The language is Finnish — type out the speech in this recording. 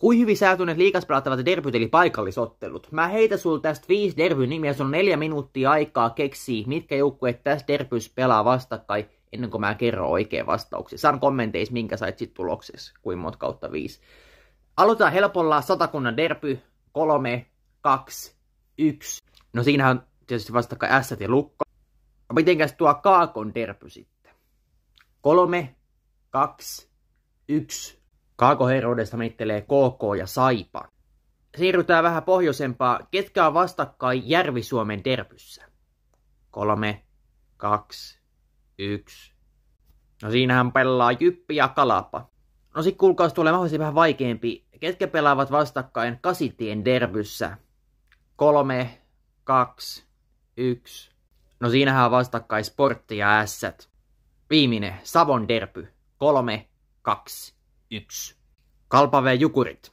Kui hyvin tunnet liikas pelattavat derbyt eli paikallisottelut? Mä heitä sul tästä viisi derbyn nimiä, se on neljä minuuttia aikaa keksiä, mitkä joukkueet tässä derbys pelaa vastakkain ennen kuin mä kerron oikein vastauksia. Saan kommenteissa, minkä sait sit tuloksessa, kuin mot kautta viisi. Aloitetaan helpolla satakunnan derby, kolme, kaksi, yksi. No siinähän on tietysti vastakkain S ja Lukko. No mitenkäs tuo Kaakon derby sitten? Kolme, kaksi, yksi, Kaakoherroudesta mittelee KK ja Saipa. Siirrytään vähän pohjoisempaa. Ketkä on vastakkain Järvi-Suomen derpyssä? Kolme, kaksi, yksi. No siinähän pelaa Jyppi ja Kalapa. No sit kuulkaas tulee mahdollisesti vähän vaikeampi. Ketkä pelaavat vastakkain Kasitien derbyssä? Kolme, kaksi, yksi. No siinähän on vastakkain Sportti ja Ässät. Viimeinen, Savon derby. Kolme, kaksi, yksi. Kalpavejukurit. Jukurit.